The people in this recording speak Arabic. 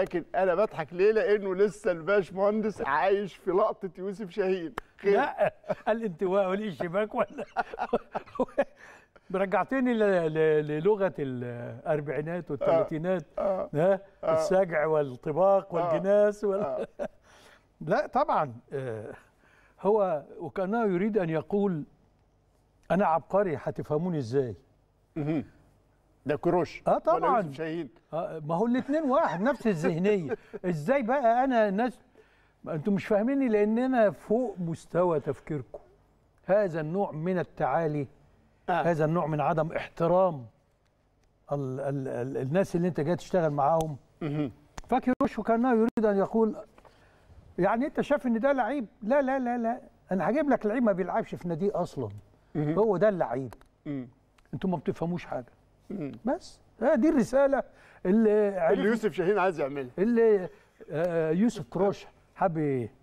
لكن انا بضحك ليه لانه لسه الباشمهندس عايش في لقطه يوسف شاهين لا الانتواء والاشتباك ولا رجعتني للغه الاربعينات والثلاثينات آه. آه. ها آه. السجع والطباق آه. والجناس وال... آه. لا طبعا آه، هو وكانه يريد ان يقول انا عبقري هتفهموني ازاي ده كروش اه طبعا شاهين آه ما هو الاثنين واحد نفس الذهنيه ازاي بقى انا الناس انتم مش فاهميني لان انا فوق مستوى تفكيركم هذا النوع من التعالي آه. هذا النوع من عدم احترام ال ال ال الناس اللي انت جاي تشتغل معاهم فاكر وشه وكانه يريد ان يقول يعني انت شايف ان ده لعيب لا لا لا لا انا هجيب لك لعيب ما بيلعبش في ناديه اصلا هو ده اللعيب انتوا ما بتفهموش حاجه بس آه، دي الرساله اللي, اللي يوسف شاهين عايز يعملها اللي آه، آه، يوسف كروش حبي